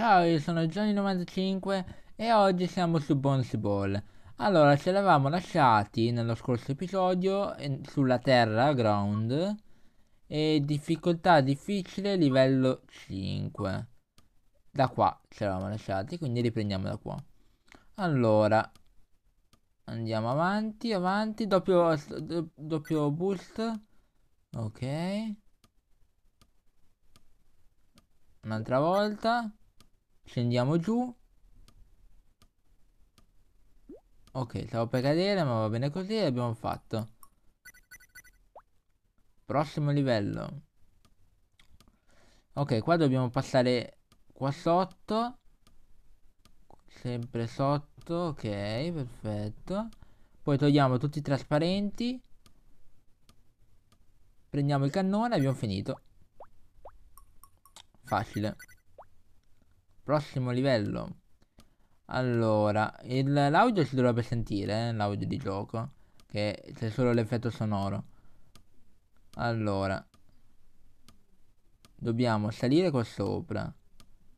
Ciao, io sono Johnny95 e oggi siamo su Bouncy Ball. Allora, ce l'avevamo lasciati nello scorso episodio in, sulla terra, ground, e difficoltà difficile livello 5. Da qua ci eravamo lasciati, quindi riprendiamo da qua. Allora, andiamo avanti, avanti, doppio, doppio boost. Ok. Un'altra volta. Scendiamo giù. Ok, stavo per cadere, ma va bene così, l'abbiamo fatto. Prossimo livello. Ok, qua dobbiamo passare qua sotto. Sempre sotto, ok, perfetto. Poi togliamo tutti i trasparenti. Prendiamo il cannone, e abbiamo finito. Facile. Prossimo livello. Allora, il, l'audio si dovrebbe sentire, eh, l'audio di gioco, che c'è solo l'effetto sonoro. Allora, dobbiamo salire qua sopra,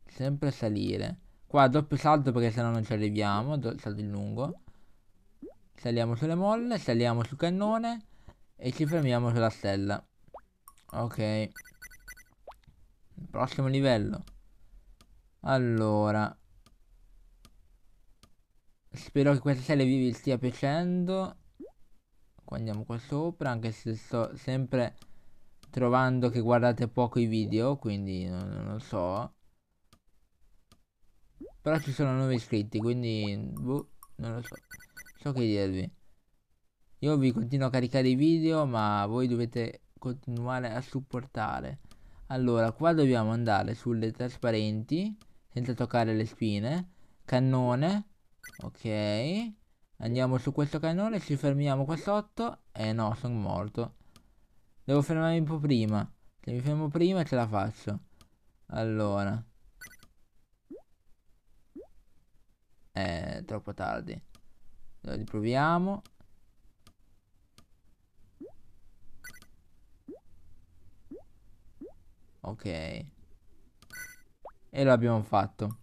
sempre salire. Qua doppio salto perché sennò non ci arriviamo, do, salto in lungo. Saliamo sulle molle, saliamo sul cannone e ci fermiamo sulla stella. Ok. Prossimo livello. Allora. Spero che questa serie vi stia piacendo. Qua andiamo qua sopra, anche se sto sempre trovando che guardate poco i video, quindi non, non lo so. Però ci sono nuovi iscritti, quindi... Boh, non lo so. So che dirvi. Io vi continuo a caricare i video, ma voi dovete continuare a supportare. Allora, qua dobbiamo andare sulle trasparenti senza toccare le spine. Cannone, ok. Andiamo su questo cannone, ci fermiamo qua sotto. Eh no, sono morto. Devo fermarmi un po' prima. Se mi fermo prima ce la faccio. Allora. Eh, troppo tardi. Lo riproviamo. Ok. E lo abbiamo fatto.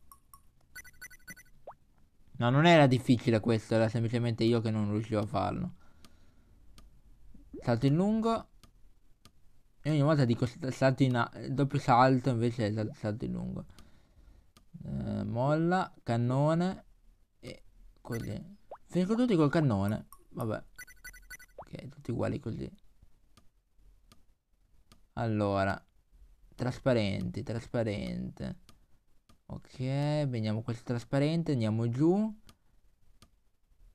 No, non era difficile questo, era semplicemente io che non riuscivo a farlo. Salto in lungo. E ogni volta dico salto in doppio salto, invece è salto in lungo. Eh, molla, cannone e così. Finisco tutti col cannone. Vabbè. Ok, tutti uguali così. Allora. Trasparenti, trasparente. Ok, vediamo questo trasparente, andiamo giù.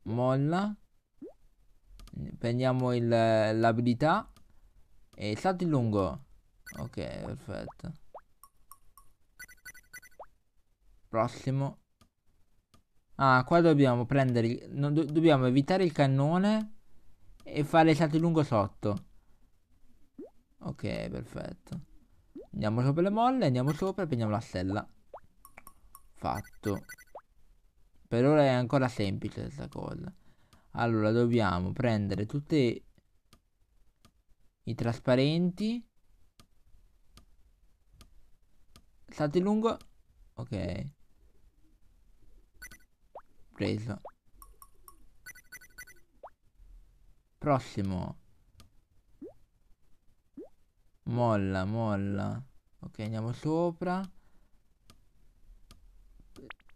Molla. Prendiamo l'abilità. E salto in lungo. Ok, perfetto. Prossimo. Ah, qua dobbiamo prendere... No, do dobbiamo evitare il cannone e fare il salto in lungo sotto. Ok, perfetto. Andiamo sopra le molle, andiamo sopra e prendiamo la stella fatto per ora è ancora semplice questa cosa allora dobbiamo prendere tutti i trasparenti salti lungo ok preso prossimo molla molla ok andiamo sopra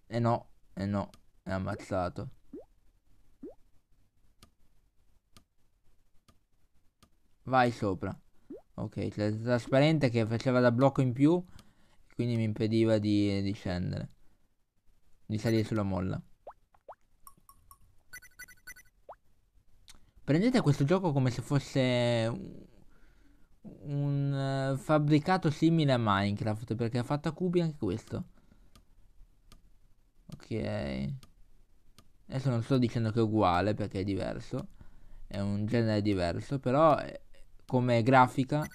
e eh no, e eh no, è ammazzato. Vai sopra. Ok, c'è il trasparente che faceva da blocco in più, quindi mi impediva di, di scendere. Di salire sulla molla. Prendete questo gioco come se fosse un, un uh, eh, fabbricato simile a Minecraft, perché ha fatto a cubi anche questo ok adesso non sto dicendo che è uguale perché è diverso è un genere diverso però eh, come grafica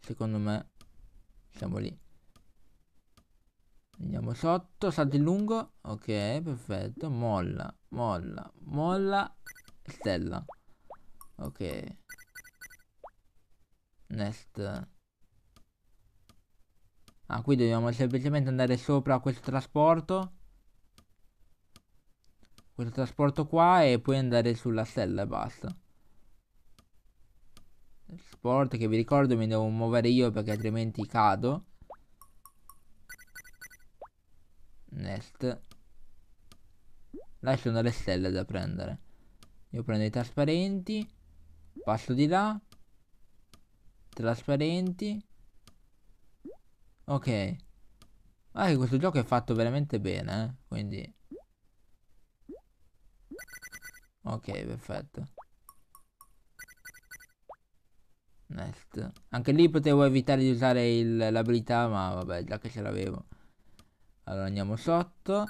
secondo me siamo lì andiamo sotto salto in lungo ok perfetto molla molla molla stella ok next ah qui dobbiamo semplicemente andare sopra questo trasporto questo trasporto qua e puoi andare sulla stella e basta. Sport che vi ricordo mi devo muovere io perché altrimenti cado. Nest. Là sono le stelle da prendere. Io prendo i trasparenti. Passo di là. Trasparenti. Ok. Ah, questo gioco è fatto veramente bene, eh? Quindi... Ok, perfetto. Next. Anche lì potevo evitare di usare l'abilità, ma vabbè, già che ce l'avevo. Allora andiamo sotto.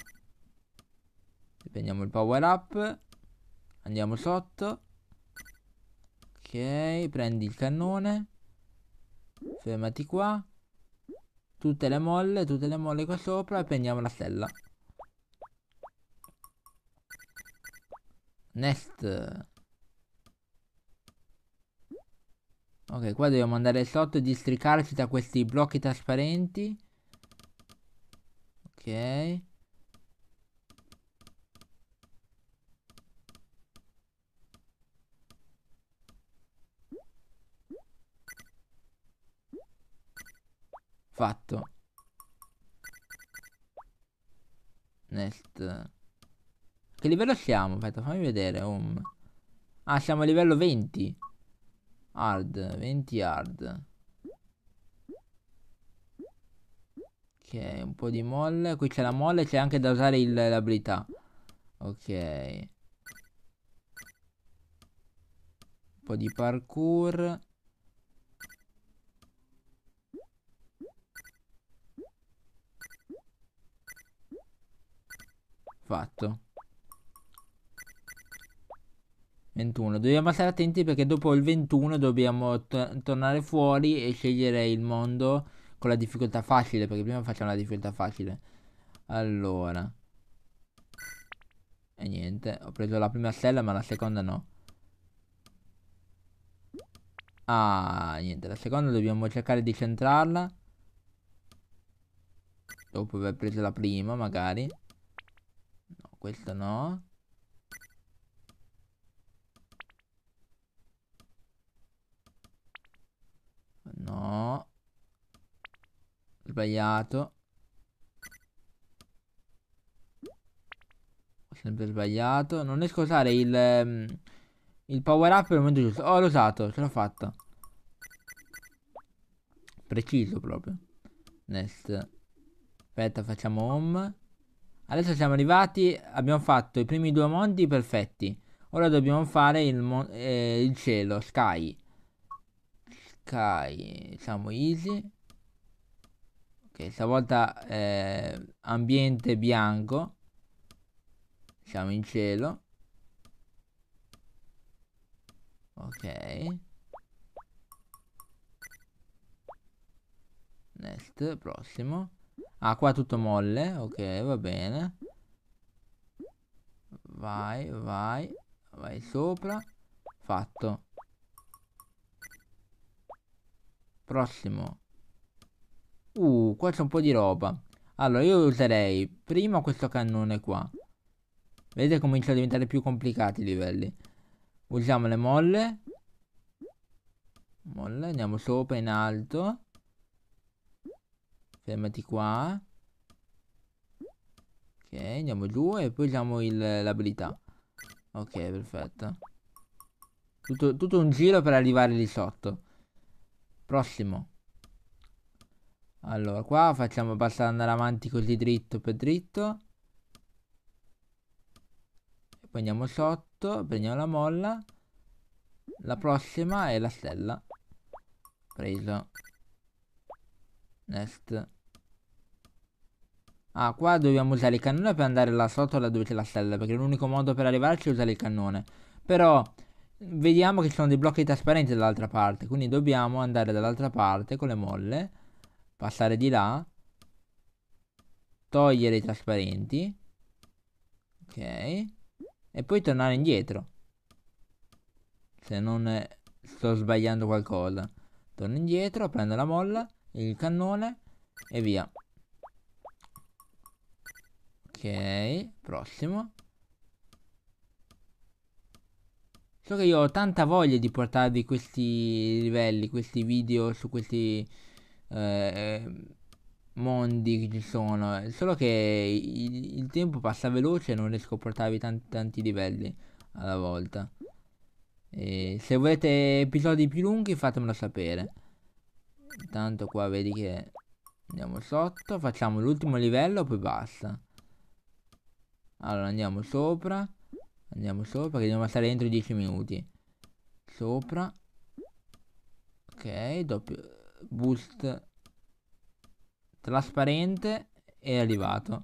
Prendiamo il power up. Andiamo sotto. Ok, prendi il cannone. Fermati qua. Tutte le molle, tutte le molle qua sopra e prendiamo la stella. Next. Ok, qua dobbiamo andare sotto e districarci da questi blocchi trasparenti. Ok. Fatto. Nest che livello siamo? Aspetta, fammi vedere. Um. Ah, siamo a livello 20. Hard, 20 hard. Ok, un po' di molle. Qui c'è la molle, c'è anche da usare l'abilità. Ok. Un po' di parkour. Fatto. 21. Dobbiamo stare attenti perché dopo il 21 dobbiamo tornare fuori e scegliere il mondo con la difficoltà facile, perché prima facciamo la difficoltà facile. Allora. E niente, ho preso la prima stella ma la seconda no. Ah, niente, la seconda dobbiamo cercare di centrarla. Dopo aver preso la prima magari. No, questa no. No. Sbagliato. Ho sempre sbagliato. Non riesco a usare il... Ehm, il power up al momento giusto. Oh, l'ho usato, ce l'ho fatta. Preciso proprio. Next. Aspetta, facciamo home. Adesso siamo arrivati, abbiamo fatto i primi due mondi perfetti. Ora dobbiamo fare il, eh, il cielo, sky ok diciamo eh, easy ok stavolta eh, ambiente bianco siamo in cielo ok next prossimo ah qua tutto molle ok va bene vai vai vai sopra fatto Prossimo. Uh, qua c'è un po' di roba. Allora, io userei prima questo cannone qua. Vedete comincia a diventare più complicati i livelli. Usiamo le molle. Molle, andiamo sopra, in alto. Fermati qua. Ok, andiamo giù e poi usiamo l'abilità. Ok, perfetto. Tutto, tutto un giro per arrivare lì sotto. Prossimo. Allora, qua facciamo passare andare avanti così dritto per dritto. Poi andiamo sotto, prendiamo la molla. La prossima è la stella. Preso. Next. Ah, qua dobbiamo usare il cannone per andare là sotto là dove c'è la stella, perché l'unico modo per arrivarci è usare il cannone. Però vediamo che ci sono dei blocchi trasparenti dall'altra parte, quindi dobbiamo andare dall'altra parte con le molle, passare di là, togliere i trasparenti, ok, e poi tornare indietro, se non sto sbagliando qualcosa. Torno indietro, prendo la molla, il cannone e via. Ok, prossimo. So che io ho tanta voglia di portarvi questi livelli, questi video su questi eh, mondi che ci sono. Eh. Solo che il, il, tempo passa veloce e non riesco a portarvi tanti, tanti livelli alla volta. E se volete episodi più lunghi fatemelo sapere. Intanto qua vedi che andiamo sotto, facciamo l'ultimo livello poi basta. Allora andiamo sopra. Andiamo sopra che dobbiamo stare entro i 10 minuti. Sopra. Ok, doppio boost trasparente è arrivato.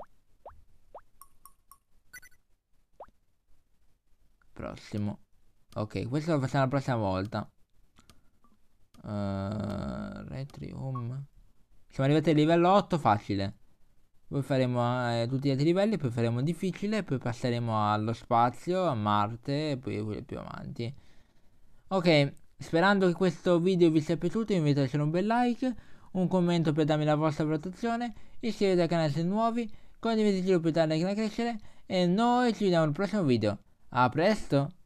Prossimo. Ok, questo lo facciamo la prossima volta. Uh, eh, retri Siamo arrivati al livello 8 facile poi faremo eh, tutti gli altri livelli, poi faremo difficile, poi passeremo allo spazio, a Marte e poi quello più avanti. Ok, sperando che questo video vi sia piaciuto, vi invito a lasciare un bel like, un commento per darmi la vostra valutazione, iscrivetevi al canale se nuovi, video per darle a crescere e noi ci vediamo al prossimo video. A presto!